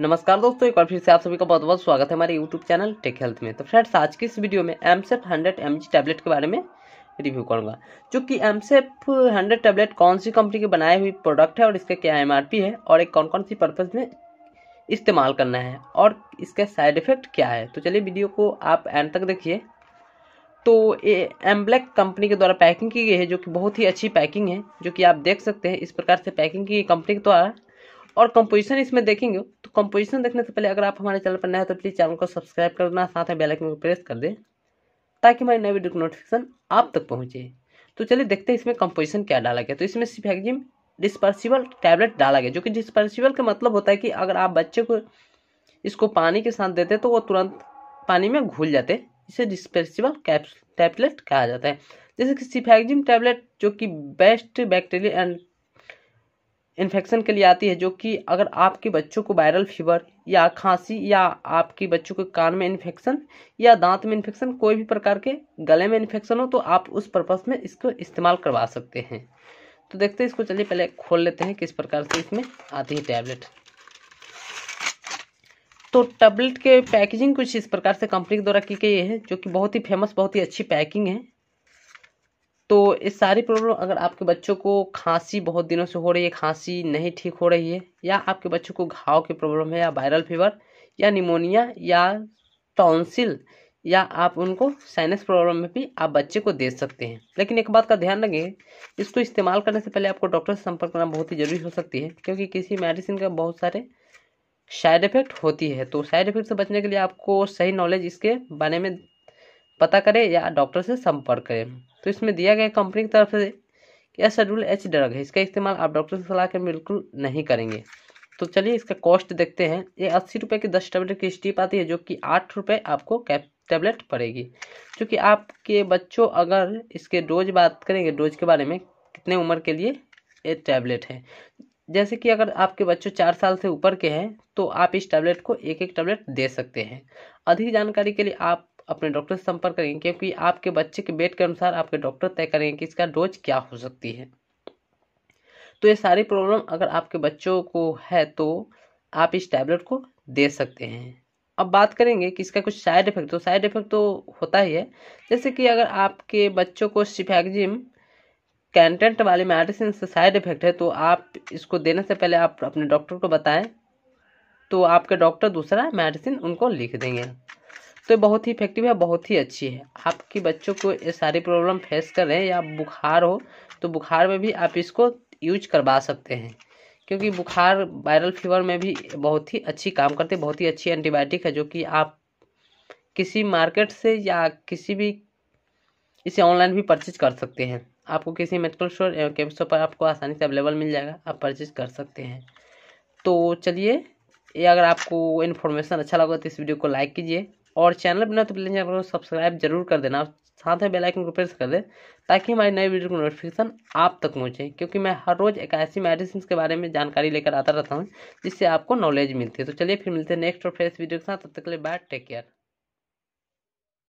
नमस्कार दोस्तों एक बार फिर से आप सभी का बहुत बहुत स्वागत है हमारे यूट्यूब चैनल टेक हेल्थ में तो फ्रेंड्स आज की इस वीडियो में एमसेफ हंड्रेड एम टैबलेट के बारे में रिव्यू करूंगा जो कि एमसेफ हंड्रेड टैबलेट कौन सी कंपनी की बनाई हुई प्रोडक्ट है और इसका क्या एम है और एक कौन कौन सी पर्पज में इस्तेमाल करना है और इसका साइड इफेक्ट क्या है तो चलिए वीडियो को आप एंड तक देखिए तो ये एम्ब्लैक कंपनी के द्वारा पैकिंग की गई है जो कि बहुत ही अच्छी पैकिंग है जो कि आप देख सकते हैं इस प्रकार से पैकिंग की कंपनी के द्वारा और कंपोजिशन इसमें देखेंगे तो कंपोजिशन देखने से पहले अगर आप हमारे चैनल पर नए हैं तो प्लीज़ चैनल को सब्सक्राइब कर देना साथ में बेलाइकन को प्रेस कर दें ताकि हमारी नई वीडियो की नोटिफिकेशन आप तक पहुँचे तो चलिए देखते हैं इसमें कंपोजिशन क्या डाला गया तो इसमें सिफेक्जिम डिस्पर्सिबल टैबलेट डाला गया जो कि डिस्पर्सिबल का मतलब होता है कि अगर आप बच्चे को इसको पानी के साथ देते तो वो तुरंत पानी में घुल जाते इसे डिस्पर्सिबल टैबलेट कहा जाता है जैसे कि सिफेक्जिम टैबलेट जो कि बेस्ट बैक्टीरिया एंड इन्फेक्शन के लिए आती है जो कि अगर आपके बच्चों को वायरल फीवर या खांसी या आपके बच्चों के कान में इन्फेक्शन या दांत में इन्फेक्शन कोई भी प्रकार के गले में इन्फेक्शन हो तो आप उस पर्पज़ में इसको इस्तेमाल करवा सकते हैं तो देखते हैं इसको चलिए पहले खोल लेते हैं किस प्रकार से इसमें आती है टैबलेट तो टैबलेट के पैकेजिंग कुछ इस प्रकार से कंपनी के द्वारा की गई है जो कि बहुत ही फेमस बहुत ही अच्छी पैकिंग है तो इस सारी प्रॉब्लम अगर आपके बच्चों को खांसी बहुत दिनों से हो रही है खांसी नहीं ठीक हो रही है या आपके बच्चों को घाव की प्रॉब्लम है या वायरल फीवर या निमोनिया या टॉन्सिल या आप उनको साइनस प्रॉब्लम में भी आप बच्चे को दे सकते हैं लेकिन एक बात का ध्यान रखें इसको इस्तेमाल करने से पहले आपको डॉक्टर से संपर्क करना बहुत ही ज़रूरी हो सकती है क्योंकि किसी मेडिसिन का बहुत सारे साइड इफ़ेक्ट होती है तो साइड इफ़ेक्ट से बचने के लिए आपको सही नॉलेज इसके बारे में पता करें या डॉक्टर से संपर्क करें हम्म। तो इसमें दिया गया कंपनी की तरफ से यह शेड्यूल एच ड्रग है इसका इस्तेमाल आप डॉक्टर से सलाह के बिल्कुल नहीं करेंगे तो चलिए इसका कॉस्ट देखते हैं ये अस्सी रुपये की दस टैबलेट की स्टीप आती है जो कि आठ रुपये आपको कैप टैबलेट पड़ेगी क्योंकि आपके बच्चों अगर इसके डोज बात करेंगे डोज के बारे में कितने उम्र के लिए ये टैबलेट है जैसे कि अगर आपके बच्चों चार साल से ऊपर के हैं तो आप इस टैबलेट को एक एक टैबलेट दे सकते हैं अधिक जानकारी के लिए आप अपने डॉक्टर से संपर्क करेंगे क्योंकि आपके बच्चे के वेट के अनुसार आपके डॉक्टर तय करेंगे कि इसका डोज क्या हो सकती है तो ये सारी प्रॉब्लम अगर आपके बच्चों को है तो आप इस टैबलेट को दे सकते हैं अब बात करेंगे कि इसका कुछ साइड इफेक्ट तो साइड इफेक्ट तो होता ही है जैसे कि अगर आपके बच्चों को सिफैक्जिम कंटेंट वाले मेडिसिन से साइड इफेक्ट है तो आप इसको देने से पहले आप अपने डॉक्टर को बताएं तो आपके डॉक्टर दूसरा मेडिसिन उनको लिख देंगे तो ये बहुत ही इफेक्टिव है बहुत ही अच्छी है आपके बच्चों को ये सारी प्रॉब्लम फेस कर रहे हैं या बुखार हो तो बुखार में भी आप इसको यूज करवा सकते हैं क्योंकि बुखार वायरल फीवर में भी बहुत ही अच्छी काम करते बहुत ही अच्छी एंटीबायोटिक है जो कि आप किसी मार्केट से या किसी भी इसे ऑनलाइन भी परचेज कर सकते हैं आपको किसी मेडिकल स्टोर एवं केम स्टोर पर आपको आसानी से अवेलेबल मिल जाएगा आप परचेज कर सकते हैं तो चलिए ये अगर आपको इन्फॉर्मेशन अच्छा लगा तो इस वीडियो को लाइक कीजिए और चैनल बना तो प्लीज चैनल को सब्सक्राइब जरूर कर देना साथ में बेल आइकन को प्रेस कर दें ताकि हमारी नई वीडियो की नोटिफिकेशन आप तक पहुंचे क्योंकि मैं हर रोज़ एक ऐसी मेडिसिन के बारे में जानकारी लेकर आता रहता हूँ जिससे आपको नॉलेज मिलती है तो चलिए फिर मिलते हैं नेक्स्ट और फ्रेश वीडियो के साथ तब तक के लिए बाय टेक केयर